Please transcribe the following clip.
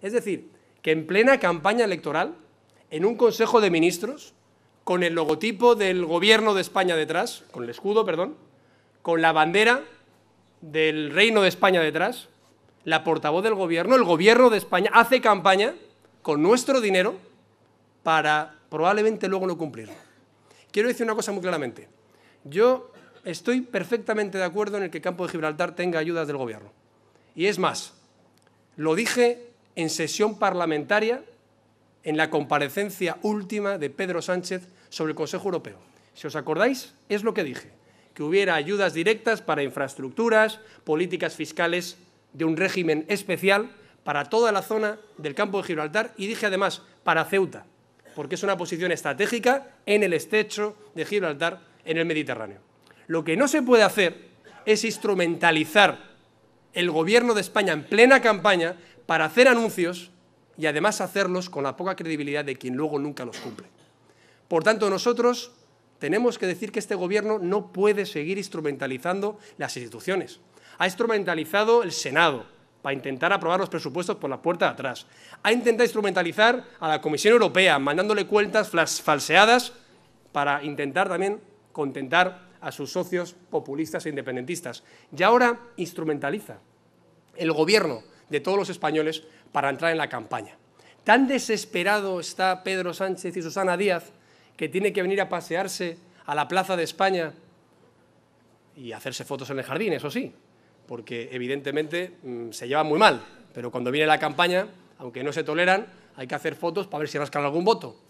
Es decir, que en plena campaña electoral, en un Consejo de Ministros, con el logotipo del Gobierno de España detrás, con el escudo, perdón, con la bandera del Reino de España detrás, la portavoz del Gobierno, el Gobierno de España, hace campaña con nuestro dinero para probablemente luego no cumplirlo. Quiero decir una cosa muy claramente. Yo estoy perfectamente de acuerdo en el que campo de Gibraltar tenga ayudas del Gobierno. Y es más, lo dije en sesión parlamentaria en la comparecencia última de Pedro Sánchez sobre el Consejo Europeo. Si os acordáis, es lo que dije, que hubiera ayudas directas para infraestructuras, políticas fiscales de un régimen especial para toda la zona del campo de Gibraltar y dije además para Ceuta, porque es una posición estratégica en el estrecho de Gibraltar en el Mediterráneo. Lo que no se puede hacer es instrumentalizar el gobierno de España en plena campaña para hacer anuncios y además hacerlos con la poca credibilidad de quien luego nunca los cumple. Por tanto, nosotros tenemos que decir que este gobierno no puede seguir instrumentalizando las instituciones. Ha instrumentalizado el Senado para intentar aprobar los presupuestos por la puerta de atrás. Ha intentado instrumentalizar a la Comisión Europea, mandándole cuentas falseadas para intentar también contentar a sus socios populistas e independentistas. Y ahora instrumentaliza el gobierno de todos los españoles para entrar en la campaña. Tan desesperado está Pedro Sánchez y Susana Díaz que tiene que venir a pasearse a la Plaza de España y hacerse fotos en el jardín, eso sí, porque evidentemente mm, se llevan muy mal, pero cuando viene la campaña, aunque no se toleran, hay que hacer fotos para ver si rascan algún voto.